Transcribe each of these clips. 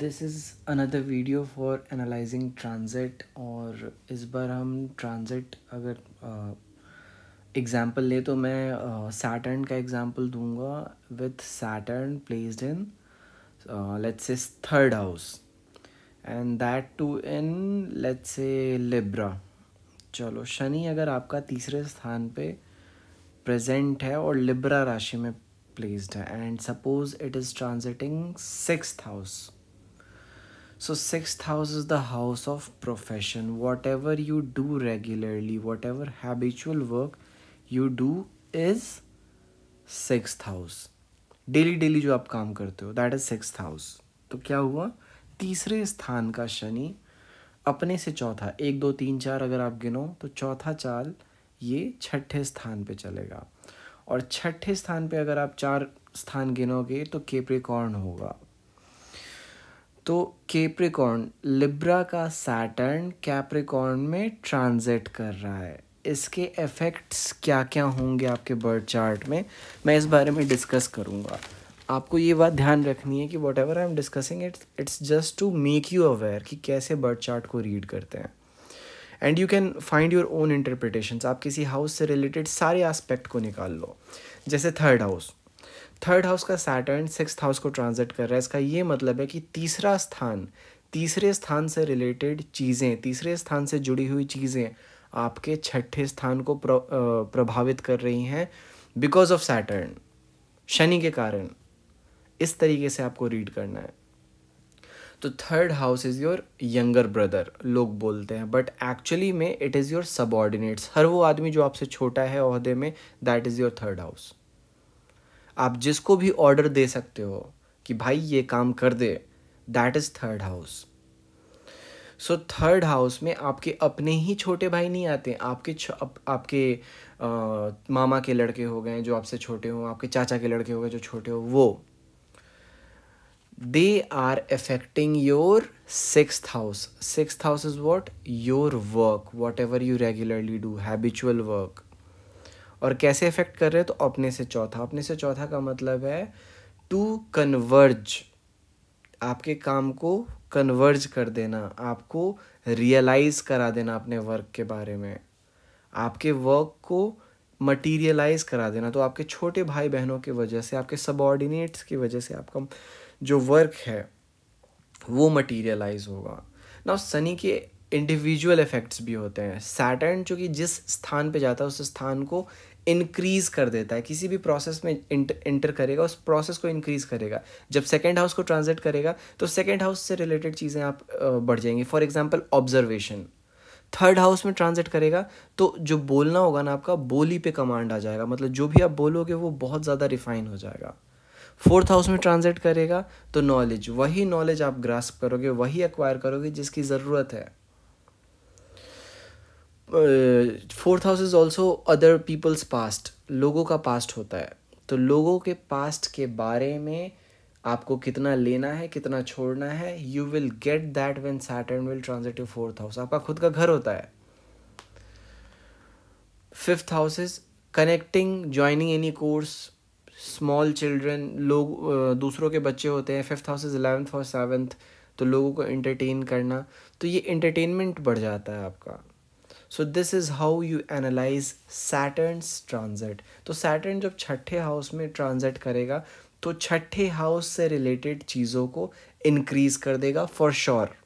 This is another video for analysing transit और इस बार हम ट्रांज़िट अगर एग्ज़ाम्पल ले तो मैं सैटर्न का एग्ज़ाम्पल दूंगा with Saturn placed in let's is third house and that too in let's a Libra चलो शनि अगर आपका तीसरे स्थान पे प्रेजेंट है और लिब्रा राशि में प्लेस्ड है and suppose it is transiting six house so sixth house is the house of profession whatever you do regularly whatever habitual work you do is sixth house daily daily जो आप काम करते हो that is six house तो क्या हुआ तीसरे स्थान का शनि अपने से चौथा एक दो तीन चार अगर आप गिनो तो चौथा चाल ये छठे स्थान पे चलेगा और छठे स्थान पे अगर आप चार स्थान गिनोगे तो केप्रिकॉर्न होगा तो केप्रिकॉर्न लिब्रा का सैटर्न कैप्रिकॉर्न में ट्रांजिट कर रहा है इसके इफ़ेक्ट्स क्या क्या होंगे आपके बर्ड चार्ट में मैं इस बारे में डिस्कस करूँगा आपको ये बात ध्यान रखनी है कि whatever I am discussing it's it's just to make you aware कि कैसे बर्ड चार्ट को रीड करते हैं and you can find your own interpretation आप किसी हाउस से रिलेटेड सारे एस्पेक्ट को निकाल लो जैसे थर्ड हाउस थर्ड हाउस का सैटर्न सिक्स हाउस को ट्रांजिट कर रहा है इसका ये मतलब है कि तीसरा स्थान तीसरे स्थान से रिलेटेड चीज़ें तीसरे स्थान से जुड़ी हुई चीज़ें आपके छठे स्थान को प्र, प्रभावित कर रही हैं बिकॉज ऑफ सैटर्न शनि के कारण इस तरीके से आपको रीड करना है तो third house is your younger brother लोग बोलते हैं बट एक्चुअली में इट इज़ योर सबॉर्डिनेट्स हर वो आदमी जो आपसे छोटा है अहदे में that is your third house आप जिसको भी ऑर्डर दे सकते हो कि भाई ये काम कर दे that is third house so third house में आपके अपने ही छोटे भाई नहीं आते आपके आप, आपके आ, मामा के लड़के हो गए जो आपसे छोटे हों आपके चाचा के लड़के हो गए जो छोटे हो वो they are affecting your six house six house is what your work whatever you regularly do habitual work और कैसे इफेक्ट कर रहे हैं तो अपने से चौथा अपने से चौथा का मतलब है टू कन्वर्ज आपके काम को कन्वर्ज कर देना आपको रियलाइज़ करा देना अपने वर्क के बारे में आपके वर्क को मटीरियलाइज़ करा देना तो आपके छोटे भाई बहनों की वजह से आपके सबॉर्डिनेट्स की वजह से आपका जो वर्क है वो मटीरियलाइज होगा ना सनी के इंडिविजुअल इफ़ेक्ट्स भी होते हैं सैटर्न चूँकि जिस स्थान पे जाता है उस स्थान को इंक्रीज़ कर देता है किसी भी प्रोसेस में इंटर करेगा उस प्रोसेस को इंक्रीज़ करेगा जब सेकेंड हाउस को ट्रांजिट करेगा तो सेकेंड हाउस से रिलेटेड चीज़ें आप बढ़ जाएंगी for example observation third house में ट्रांजिट करेगा तो जो बोलना होगा ना आपका बोली पे कमांड आ जाएगा मतलब जो भी आप बोलोगे वो बहुत ज़्यादा रिफाइन हो जाएगा फोर्थ हाउस में ट्रांजिट करेगा तो नॉलेज वही नॉलेज आप ग्रास्प करोगे वही एक्वायर करोगे जिसकी ज़रूरत है fourth house is also other people's past लोगों का पास्ट होता है तो लोगों के पास्ट के बारे में आपको कितना लेना है कितना छोड़ना है you will get that when Saturn will transit to fourth house आपका खुद का घर होता है fifth house is connecting joining any course small children लोग दूसरों के बच्चे होते हैं फिफ्थ हाउस इज एलेवेंथ और सेवन्थ तो लोगों को इंटरटेन करना तो ये इंटरटेनमेंट बढ़ जाता है आपका so this is how you analyse Saturn transit तो सैटर्न जब छठे हाउस में ट्रांजिट करेगा तो छठे हाउस से रिलेटेड चीज़ों को इनक्रीज़ कर देगा फॉर श्योर sure.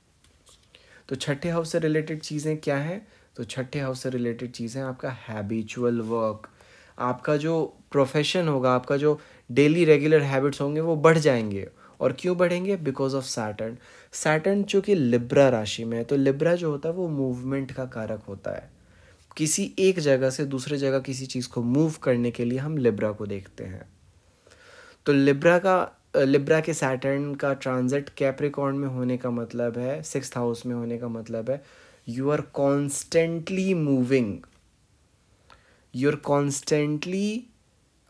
तो छठे हाउस से रिलेटेड चीज़ें क्या हैं तो छठे हाउस से रिलेटेड चीज़ें आपका हैबिचुअल वर्क आपका जो प्रोफेशन होगा आपका जो डेली रेगुलर हैबिट्स होंगे वो बढ़ जाएंगे और क्यों बढ़ेंगे बिकॉज ऑफ सैटर्न सैटर्न चूँकि लिब्रा राशि में है तो लिब्रा जो होता है वो मूवमेंट का कारक होता है किसी एक जगह से दूसरे जगह किसी चीज़ को मूव करने के लिए हम लिब्रा को देखते हैं तो लिब्रा का लिब्रा के सैटर्न का ट्रांजिट कैप्रिकॉर्न में होने का मतलब है सिक्स हाउस में होने का मतलब है you are constantly moving you are constantly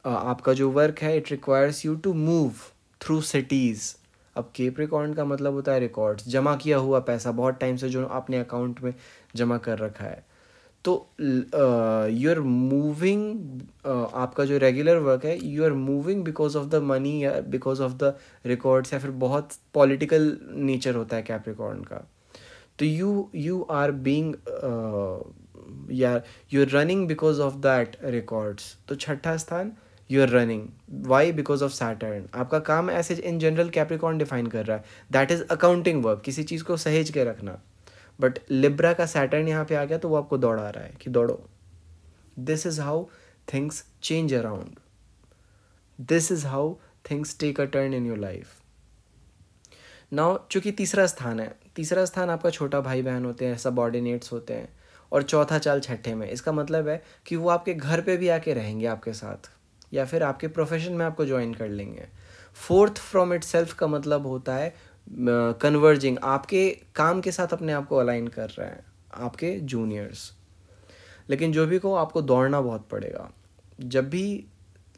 आपका जो वर्क है it requires you to move through cities अब केप रिकॉर्ड का मतलब होता है रिकॉर्ड्स जमा किया हुआ पैसा बहुत टाइम से जो आपने अकाउंट में जमा कर रखा है तो यू आर मूविंग आपका जो रेगुलर वर्क है you are moving because of the money या बिकॉज ऑफ द रिकॉर्ड्स या फिर बहुत पॉलिटिकल नेचर होता है कैप रिकॉर्ड का तो you you are being you are running because of that records तो छठा स्थान you are running why because of Saturn आपका काम ऐसे इन जनरल कैप्रिकॉन डिफाइन कर रहा है दैट इज़ अकाउंटिंग वर्क किसी चीज़ को सहेज के रखना बट लिब्रा का सैटर्न यहाँ पे आ गया तो वो आपको दौड़ा रहा है कि दौड़ो this is how things change around this is how things take a turn in your life now चूंकि तीसरा स्थान है तीसरा स्थान आपका छोटा भाई बहन होते हैं सबॉर्डिनेट्स होते हैं और चौथा चाल छठे में इसका मतलब है कि वो आपके घर पे भी आके रहेंगे आपके साथ या फिर आपके प्रोफेशन में आपको ज्वाइन कर लेंगे फोर्थ फ्रॉम इट सेल्फ का मतलब होता है कन्वर्जिंग uh, आपके काम के साथ अपने आप को अलाइन कर रहे हैं आपके जूनियर्स लेकिन जो भी को आपको दौड़ना बहुत पड़ेगा जब भी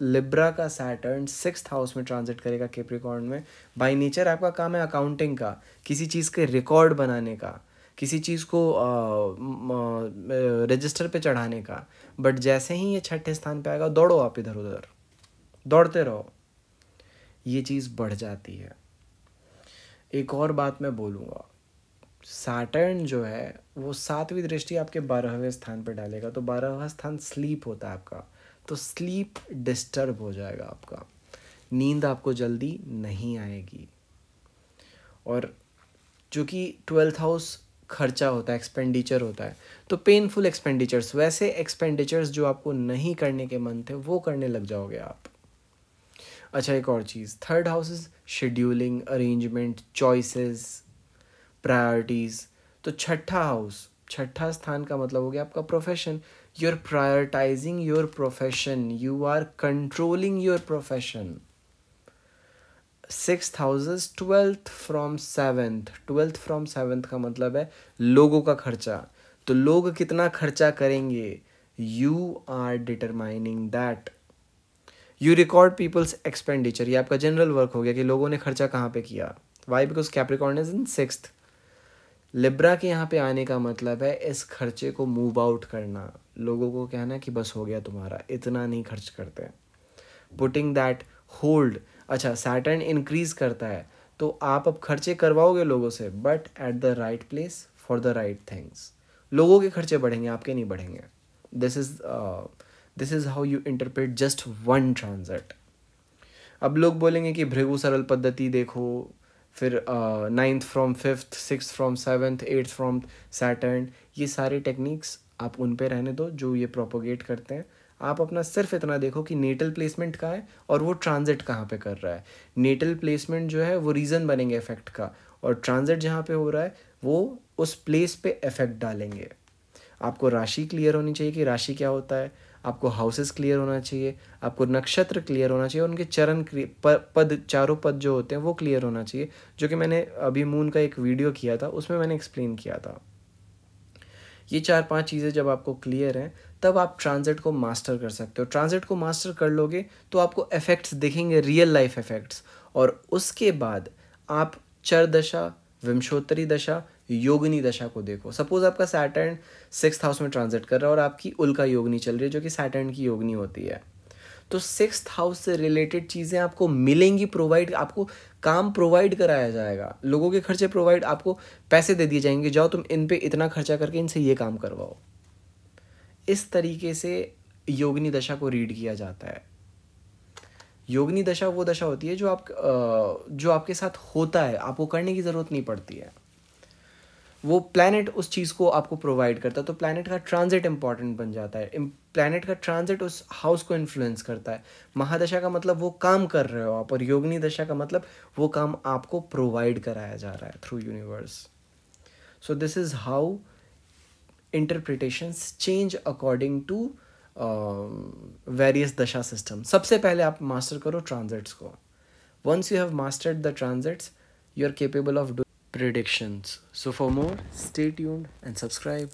लिब्रा का सैटर्न सिक्स हाउस में ट्रांजिट करेगा केप्रिकॉर्न में बाय नेचर आपका काम है अकाउंटिंग का किसी चीज़ के रिकॉर्ड बनाने का किसी चीज़ को रजिस्टर पे चढ़ाने का बट जैसे ही ये छठे स्थान पे आएगा दौड़ो आप इधर उधर दौड़ते रहो ये चीज़ बढ़ जाती है एक और बात मैं बोलूँगा सैटर्न जो है वो सातवीं दृष्टि आपके बारहवें स्थान पर डालेगा तो बारहवा स्थान स्लीप होता है आपका तो स्लीप डिस्टर्ब हो जाएगा आपका नींद आपको जल्दी नहीं आएगी और चूँकि ट्वेल्थ हाउस खर्चा होता है एक्सपेंडिचर होता है तो पेनफुल एक्सपेंडिचर्स वैसे एक्सपेंडिचर्स जो आपको नहीं करने के मन थे वो करने लग जाओगे आप अच्छा एक और चीज़ third house is scheduling arrangement choices priorities तो छठा हाउस छठा स्थान का मतलब हो गया आपका profession you are prioritising your profession you are controlling your profession six thousand twelfth from seventh twelfth from seventh का मतलब है लोगों का खर्चा तो लोग कितना खर्चा करेंगे you are determining that you record people's expenditure ये आपका जनरल वर्क हो गया कि लोगों ने खर्चा कहाँ पे किया why because Capricorn is in six Libra के यहाँ पे आने का मतलब है इस खर्चे को मूव आउट करना लोगों को कहना कि बस हो गया तुम्हारा इतना नहीं खर्च करते पुटिंग दैट होल्ड अच्छा सैटर्न इंक्रीज़ करता है तो आप अब खर्चे करवाओगे लोगों से but at the right place for the right things लोगों के खर्चे बढ़ेंगे आपके नहीं बढ़ेंगे this is this is how you interpret just one transit अब लोग बोलेंगे कि भृगु सरल पद्धति देखो फिर ninth from fifth six from seventh eighth from Saturn ये सारे टेक्निक्स आप उन पे रहने दो जो ये प्रोपोगेट करते हैं आप अपना सिर्फ इतना देखो कि नेटल प्लेसमेंट कहाँ है और वो ट्रांजिट कहाँ पे कर रहा है नेटल प्लेसमेंट जो है वो रीज़न बनेंगे इफेक्ट का और ट्रांजिट जहाँ पे हो रहा है वो उस प्लेस पे इफेक्ट डालेंगे आपको राशि क्लियर होनी चाहिए कि राशि क्या होता है आपको हाउसेस क्लियर होना चाहिए आपको नक्षत्र क्लियर होना चाहिए और उनके चरण पद चारों पद जो होते हैं वो क्लियर होना चाहिए जो कि मैंने अभी मून का एक वीडियो किया था उसमें मैंने एक्सप्लेन किया था ये चार पांच चीज़ें जब आपको क्लियर हैं तब आप ट्रांजिट को मास्टर कर सकते हो ट्रांजिट को मास्टर कर लोगे तो आपको इफ़ेक्ट्स दिखेंगे रियल लाइफ इफ़ेक्ट्स और उसके बाद आप चर दशा विमशोत्तरी दशा योगिनी दशा को देखो सपोज आपका सैटर्न सिक्स हाउस में ट्रांजिट कर रहा है और आपकी उल्का योगनी चल रही है जो कि सैटर्न की योगनी होती है तो सिक्स हाउस से रिलेटेड चीज़ें आपको मिलेंगी प्रोवाइड आपको काम प्रोवाइड कराया जाएगा लोगों के खर्चे प्रोवाइड आपको पैसे दे दिए जाएंगे जाओ तुम इन पे इतना खर्चा करके इनसे ये काम करवाओ इस तरीके से योगनी दशा को रीड किया जाता है योगनी दशा वो दशा होती है जो आप जो आपके साथ होता है आपको करने की ज़रूरत नहीं पड़ती है वो प्लानट उस चीज़ को आपको प्रोवाइड करता है तो प्लानट का ट्रांजिट इम्पॉर्टेंट बन जाता है प्लानट का ट्रांजिट उस हाउस को इन्फ्लुएंस करता है महादशा का मतलब वो काम कर रहे हो आप और योगनी दशा का मतलब वो काम आपको प्रोवाइड कराया जा रहा है through universe so this is how interpretations change according to various dasha system सबसे पहले आप मास्टर करो ट्रांजिट्स को once you have mastered the transits you are capable of do predictions. So for more, stay tuned and subscribe.